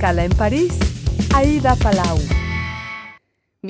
escala en París, Aida Palau.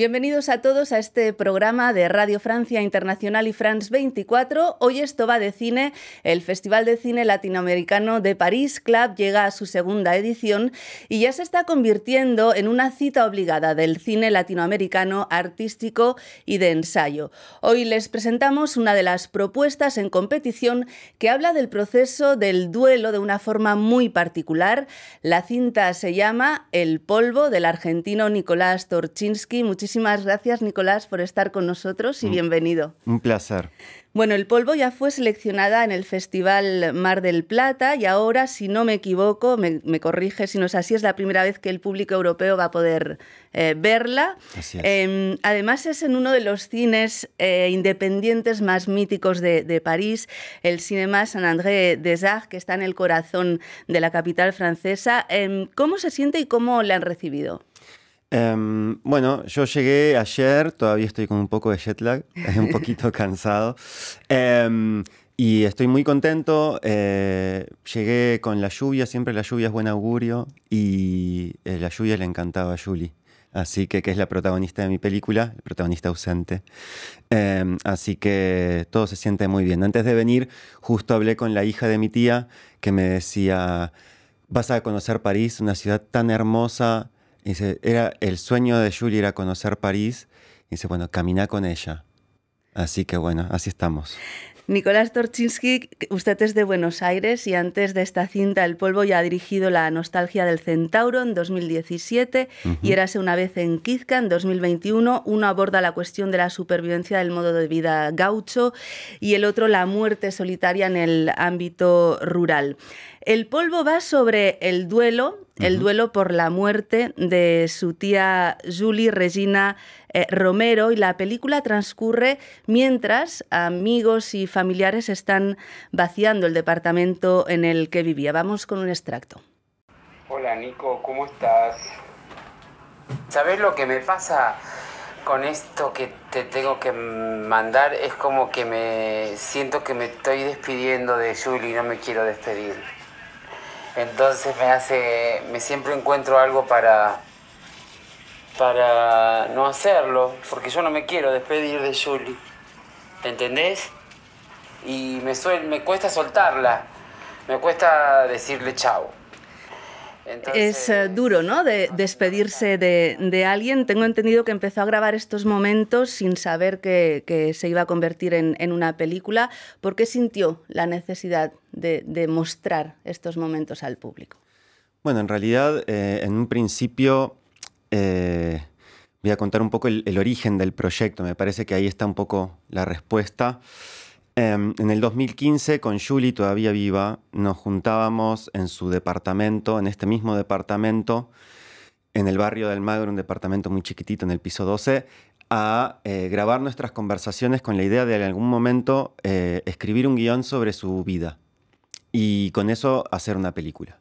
Bienvenidos a todos a este programa de Radio Francia Internacional y France 24. Hoy esto va de cine. El Festival de Cine Latinoamericano de París Club llega a su segunda edición y ya se está convirtiendo en una cita obligada del cine latinoamericano artístico y de ensayo. Hoy les presentamos una de las propuestas en competición que habla del proceso del duelo de una forma muy particular. La cinta se llama El polvo del argentino Nicolás Torchinsky. Muchísimas Muchísimas gracias, Nicolás, por estar con nosotros y mm. bienvenido. Un placer. Bueno, El Polvo ya fue seleccionada en el Festival Mar del Plata y ahora, si no me equivoco, me, corrige si no es así, es la primera vez que el público europeo va a poder eh, verla. Así es. Em, además, es en uno de los cines eh, independientes más míticos de, de, París, el Cinema Saint-André des Arts, que está en el corazón de la capital francesa. Em, ¿Cómo se siente y cómo la han recibido? Em, bueno, yo llegué ayer, todavía estoy con un poco de jet lag, un poquito cansado. Em, y estoy muy contento. Eh, llegué con la lluvia, siempre la lluvia es buen augurio. Y eh, la lluvia le encantaba a Julie. Así que, que es la protagonista de mi película, el protagonista ausente. Em, así que todo se siente muy bien. Antes de venir, justo hablé con la hija de mi tía que me decía, vas a conocer París, una ciudad tan hermosa, era, el sueño de Julie era conocer París. Dice, bueno, caminar con ella. Así que bueno, así estamos. Nicolás Torchinsky, usted es de Buenos Aires y antes de esta cinta El Polvo ya ha dirigido La Nostalgia del Centauro en 2017 y Érase una vez en Quizca en 2021. Uno aborda la cuestión de la supervivencia del modo de vida gaucho y el otro la muerte solitaria en el ámbito rural. El polvo va sobre el duelo, el duelo por la muerte de su tía Julie Regina eh, Romero y la película transcurre mientras amigos y familiares están vaciando el departamento en el que vivía. Vamos con un extracto. Hola Nico, ¿cómo estás? ¿Sabes lo que me pasa? con esto que te tengo que mandar es como que me siento que me estoy despidiendo de Julie y no me quiero despedir. Entonces me hace, me siempre encuentro algo para, para no hacerlo, porque yo no me quiero despedir de Julie. ¿Te entendés? Y me, cuesta soltarla, me cuesta decirle chao. es eh, duro, ¿no? De despedirse de, alguien. Tengo entendido que empezó a grabar estos momentos sin saber que, se iba a convertir en, una película. ¿Por qué sintió la necesidad de, mostrar estos momentos al público? Bueno, en realidad, eh, en un principio eh, voy a contar un poco el, origen del proyecto. Me parece que ahí está un poco la respuesta. Em, en el 2015, con Julie todavía viva, nos juntábamos en su departamento, en este mismo departamento, en el barrio de Almagro, un departamento muy chiquitito en el piso 12, a eh, grabar nuestras conversaciones con la idea de en algún momento eh, escribir un guión sobre su vida y con eso hacer una película.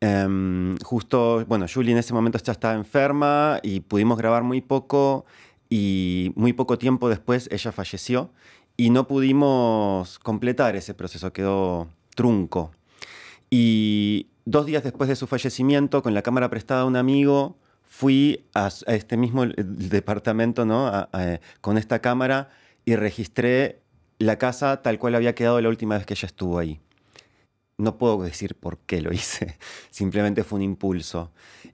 Em, justo, bueno, Julie en ese momento ya estaba enferma y pudimos grabar muy poco y muy poco tiempo después ella falleció y no pudimos completar ese proceso, quedó trunco. Y dos días después de su fallecimiento, con la cámara prestada a un amigo, fui a, este mismo eh, departamento eh, con esta cámara y registré la casa tal cual había quedado la última vez que ella estuvo ahí no puedo decir por qué lo hice, simplemente fue un impulso.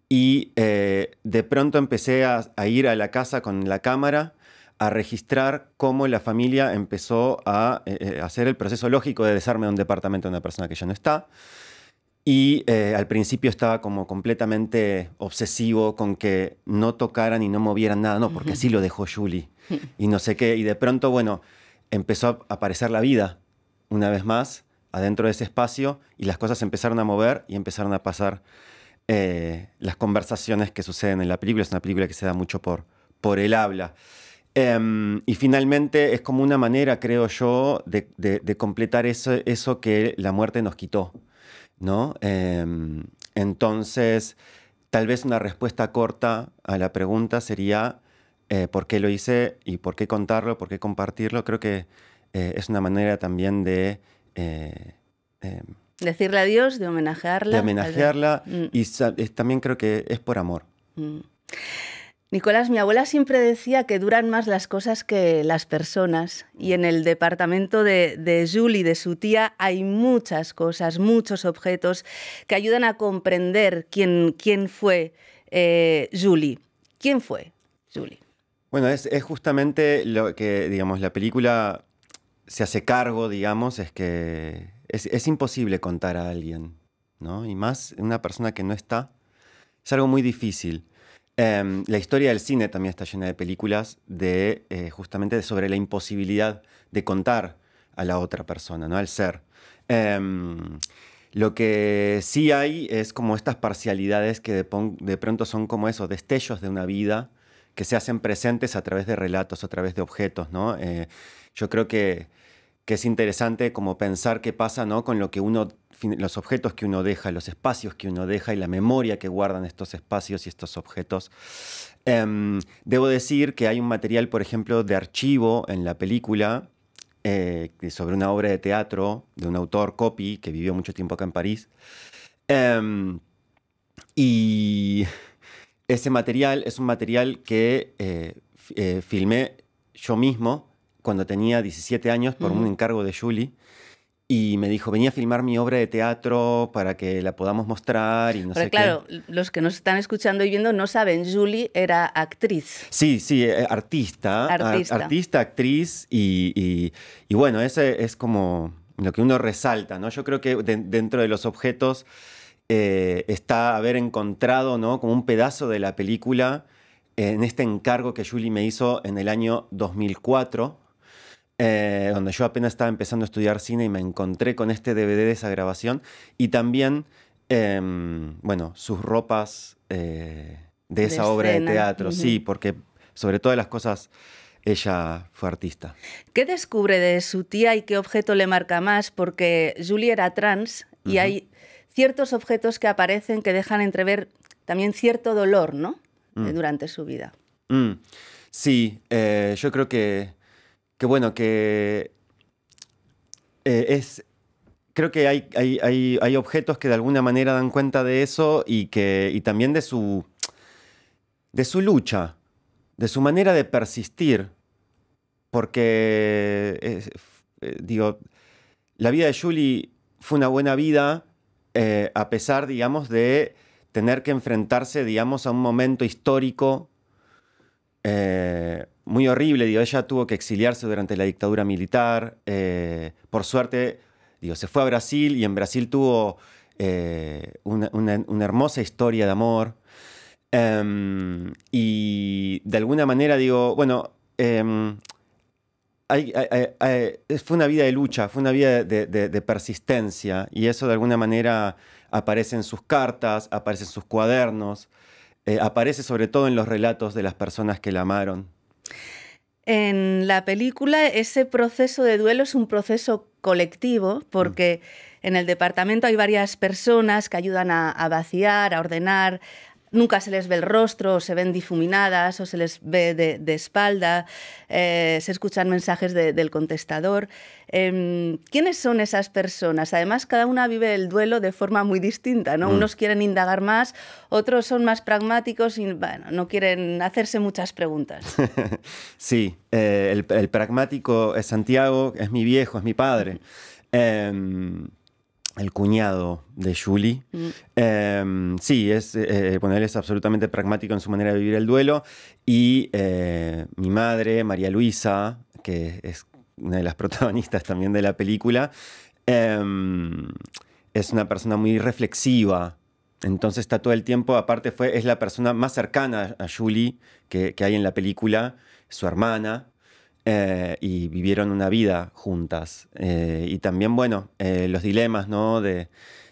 Y eh, de pronto empecé a, ir a la casa con la cámara a registrar cómo la familia empezó a eh, eh, hacer el proceso lógico de desarme de un departamento de una persona que ya no está. Y al principio estaba como completamente obsesivo con que no tocaran y no movieran nada, no, porque así lo dejó Julie. Y no sé qué. Y de pronto, bueno, empezó a aparecer la vida una vez más adentro de ese espacio y las cosas empezaron a mover y empezaron a pasar eh, las conversaciones que suceden en la película. Es una película que se da mucho por, por el habla. Em, y finalmente es como una manera, creo yo, de, completar eso, eso, que la muerte nos quitó. ¿no? Em, entonces, tal vez una respuesta corta a la pregunta sería eh, por qué lo hice y por qué contarlo, por qué compartirlo. Creo que eh, es una manera también de eh, eh, Decirle adiós, de homenajearla. De homenajearla y también creo que es por amor. Mm. Nicolás, mi abuela siempre decía que duran más las cosas que las personas y en el departamento de, Julie, de su tía, hay muchas cosas, muchos objetos que ayudan a comprender quién, quién fue eh, Julie. ¿Quién fue Julie? Bueno, es, es justamente lo que, digamos, la película se hace cargo, digamos, es que es, imposible contar a alguien, ¿no? Y más una persona que no está, es algo muy difícil. Em, la historia del cine también está llena de películas de eh, justamente sobre la imposibilidad de contar a la otra persona, ¿no? Al ser. Em, lo que sí hay es como estas parcialidades que de, de pronto son como esos destellos de una vida que se hacen presentes a través de relatos, a través de objetos, ¿no? Eh, yo creo que que es interesante como pensar qué pasa con lo que uno, los objetos que uno deja, los espacios que uno deja y la memoria que guardan estos espacios y estos objetos. Em, debo decir que hay un material, por ejemplo, de archivo en la película eh, sobre una obra de teatro de un autor, Copy, que vivió mucho tiempo acá en París. Em, y ese material es un material que eh, eh, filmé yo mismo cuando tenía 17 años por un encargo de Julie y me dijo, venía a filmar mi obra de teatro para que la podamos mostrar y no Pero claro, los que nos están escuchando y viendo no saben, Julie era actriz. Sí, sí, eh, artista. Artista. actriz y, bueno, ese es como lo que uno resalta, ¿no? Yo creo que dentro de los objetos eh, está haber encontrado, ¿no? Como un pedazo de la película en este encargo que Julie me hizo en el año 2004 eh, donde yo apenas estaba empezando a estudiar cine y me encontré con este DVD de esa grabación y también, em, bueno, sus ropas eh, de esa obra de teatro, sí, porque sobre todas las cosas ella fue artista. ¿Qué descubre de su tía y qué objeto le marca más? Porque Julie era trans y hay ciertos objetos que aparecen que dejan entrever también cierto dolor, ¿no? Mm. Durante su vida. Mm. Sí, eh, yo creo que que bueno, que eh, es... Creo que hay, hay, objetos que de alguna manera dan cuenta de eso y, que, también de su, de su lucha, de su manera de persistir, porque, eh, digo, la vida de Julie fue una buena vida, eh, a pesar, digamos, de tener que enfrentarse, digamos, a un momento histórico muy horrible, digo, ella tuvo que exiliarse durante la dictadura militar, eh, por suerte, digo, se fue a Brasil y en Brasil tuvo eh, una, hermosa historia de amor. Em, y de alguna manera digo, bueno, em, fue una vida de lucha, fue una vida de, persistencia y eso de alguna manera aparece en sus cartas, aparece en sus cuadernos, eh, aparece sobre todo en los relatos de las personas que la amaron. En la película ese proceso de duelo es un proceso colectivo porque en el departamento hay varias personas que ayudan a, vaciar, a ordenar, nunca se les ve el rostro, se ven difuminadas, o se les ve de, espalda, eh, se escuchan mensajes del contestador. Em, ¿Quiénes son esas personas? Además, cada una vive el duelo de forma muy distinta, ¿no? Mm. Unos quieren indagar más, otros son más pragmáticos y bueno, no quieren hacerse muchas preguntas. sí, eh, el, el, pragmático es Santiago, es mi viejo, es mi padre. Em, el cuñado de Julie. Mm. Em, sí, es, eh, eh, él es absolutamente pragmático en su manera de vivir el duelo. Y eh, mi madre, María Luisa, que es una de las protagonistas también de la película, em, es una persona muy reflexiva. Entonces está todo el tiempo, aparte fue, es la persona más cercana a Julie que hay en la película, su hermana. Eh, y vivieron una vida juntas. Eh, y también, bueno, eh, los dilemas, ¿no? De,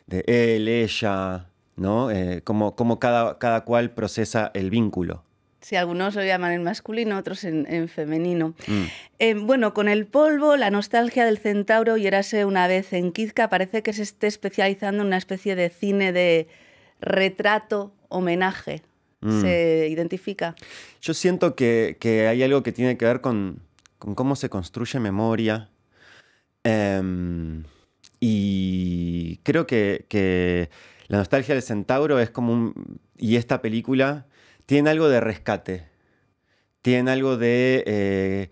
él, ella, ¿no? cómo, cómo cada, cada cual procesa el vínculo. Sí, algunos lo llaman en masculino, otros en, femenino. Mm. bueno, con el polvo, la nostalgia del centauro y érase una vez en Kizka, parece que se esté especializando en una especie de cine de retrato, homenaje. Mm. ¿Se identifica? Yo siento que, que hay algo que tiene que ver con, con cómo se construye memoria. Em, y creo que, la nostalgia del centauro es como un... Y esta película tiene algo de rescate, tiene algo de... Eh,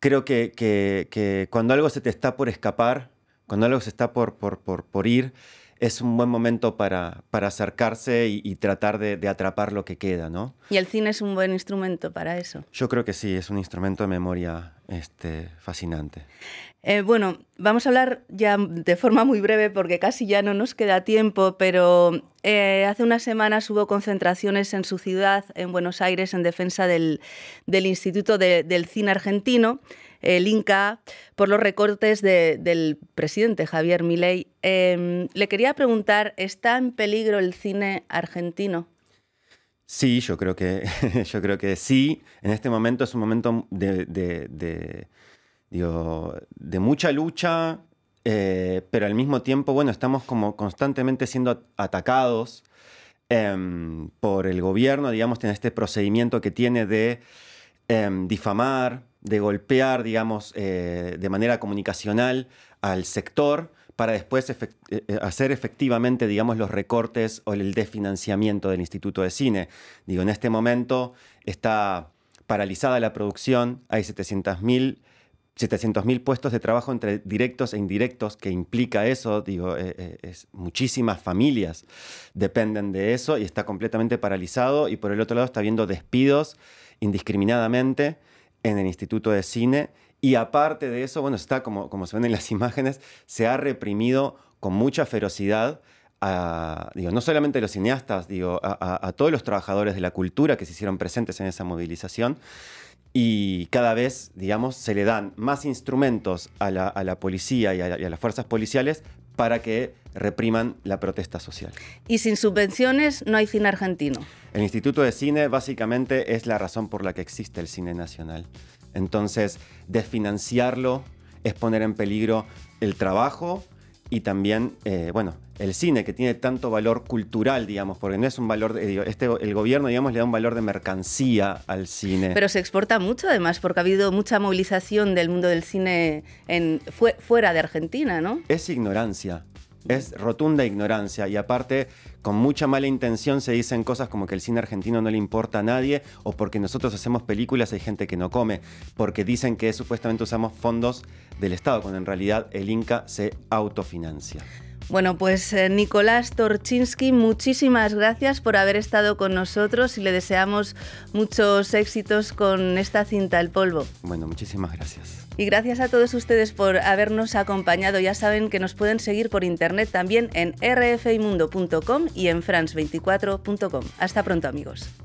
creo que, cuando algo se te está por escapar, cuando algo se está por, por ir, es un buen momento para, para acercarse y, tratar de, de, atrapar lo que queda, ¿no? Y el cine es un buen instrumento para eso. Yo creo que sí, es un instrumento de memoria este, fascinante. Eh, bueno, vamos a hablar ya de forma muy breve porque casi ya no nos queda tiempo, pero eh, hace unas semanas hubo concentraciones en su ciudad, en Buenos Aires, en defensa del, Instituto del Cine Argentino, el INCA, por los recortes del presidente Javier Milei. Em, le quería preguntar, ¿está en peligro el cine argentino? Sí, yo creo que, yo creo que sí. En este momento es un momento de, mucha lucha, eh, pero al mismo tiempo, bueno, estamos como constantemente siendo atacados em, por el gobierno, digamos, en este procedimiento que tiene de em, difamar, de golpear, digamos, eh, de manera comunicacional al sector para después eh, eh, hacer efectivamente, digamos, los recortes o el desfinanciamiento del Instituto de Cine. Digo, en este momento está paralizada la producción, hay 700.000 puestos de trabajo entre directos e indirectos, que implica eso, digo, eh, muchísimas familias dependen de eso y está completamente paralizado y por el otro lado está habiendo despidos indiscriminadamente en el Instituto de Cine y aparte de eso, bueno, está como, como se ven en las imágenes, se ha reprimido con mucha ferocidad digo, no solamente a los cineastas, digo, a, todos los trabajadores de la cultura que se hicieron presentes en esa movilización. Y cada vez, digamos, se le dan más instrumentos a la, policía y a las fuerzas policiales para que repriman la protesta social. Y sin subvenciones no hay cine argentino. El Instituto de Cine básicamente es la razón por la que existe el cine nacional. Entonces, desfinanciarlo es poner en peligro el trabajo y también, eh, bueno, el cine, que tiene tanto valor cultural, digamos, porque no es un valor, este, el gobierno, digamos, le da un valor de mercancía al cine. Pero se exporta mucho, además, porque ha habido mucha movilización del mundo del cine fuera de Argentina, ¿no? Es ignorancia, es rotunda ignorancia y aparte con mucha mala intención se dicen cosas como que el cine argentino no le importa a nadie o porque nosotros hacemos películas hay gente que no come, porque dicen que supuestamente usamos fondos del Estado, cuando en realidad el Inca se autofinancia. Bueno, pues eh, Nicolás Torchinsky, muchísimas gracias por haber estado con nosotros y le deseamos muchos éxitos con esta cinta El Polvo. Bueno, muchísimas gracias. Y gracias a todos ustedes por habernos acompañado. Ya saben que nos pueden seguir por internet también en rfimundo.com y en france24.com. Hasta pronto amigos.